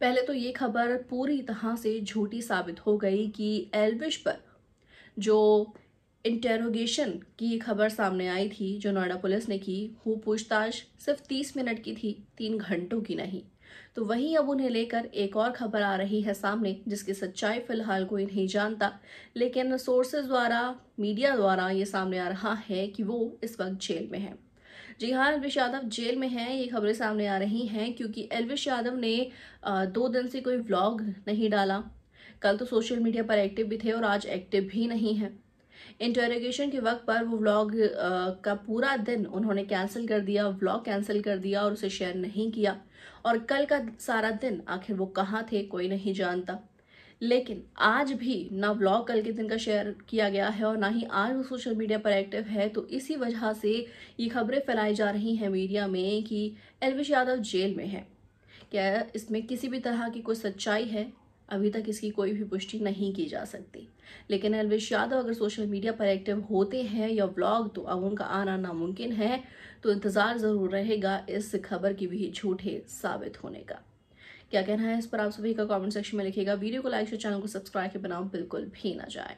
पहले तो ये खबर पूरी तरह से झूठी साबित हो गई कि एलविश पर जो इंटेरोगेशन की खबर सामने आई थी जो नोएडा पुलिस ने की वो पूछताछ सिर्फ तीस मिनट की थी तीन घंटों की नहीं तो वहीं अब उन्हें लेकर एक और खबर आ रही है सामने जिसकी सच्चाई फिलहाल कोई नहीं जानता लेकिन सोर्सेज द्वारा मीडिया द्वारा ये सामने आ रहा है कि वो इस वक्त जेल में है जी हाँ एलविश यादव जेल में हैं ये खबरें सामने आ रही हैं क्योंकि एलविश यादव ने दो दिन से कोई व्लॉग नहीं डाला कल तो सोशल मीडिया पर एक्टिव भी थे और आज एक्टिव भी नहीं है इंटरोगेशन के वक्त पर वो व्लॉग का पूरा दिन उन्होंने कैंसिल कर दिया व्लॉग कैंसिल कर दिया और उसे शेयर नहीं किया और कल का सारा दिन आखिर वो कहाँ थे कोई नहीं जानता लेकिन आज भी ना ब्लॉग कल के दिन का शेयर किया गया है और ना ही आज वो सोशल मीडिया पर एक्टिव है तो इसी वजह से ये खबरें फैलाई जा रही हैं मीडिया में कि एलविश यादव जेल में है क्या इसमें किसी भी तरह की कोई सच्चाई है अभी तक इसकी कोई भी पुष्टि नहीं की जा सकती लेकिन एलविश यादव अगर सोशल मीडिया पर एक्टिव होते हैं या ब्लॉग तो अब उनका आना नामुमकिन है तो इंतज़ार ज़रूर रहेगा इस खबर की भी झूठे साबित होने का क्या कहना है इस पर आप सभी का कॉमेंट सेक्शन में लिखिएगा वीडियो को लाइक शेयर चैनल को सब्सक्राइब के बनाओ बिल्कुल भी ना जाए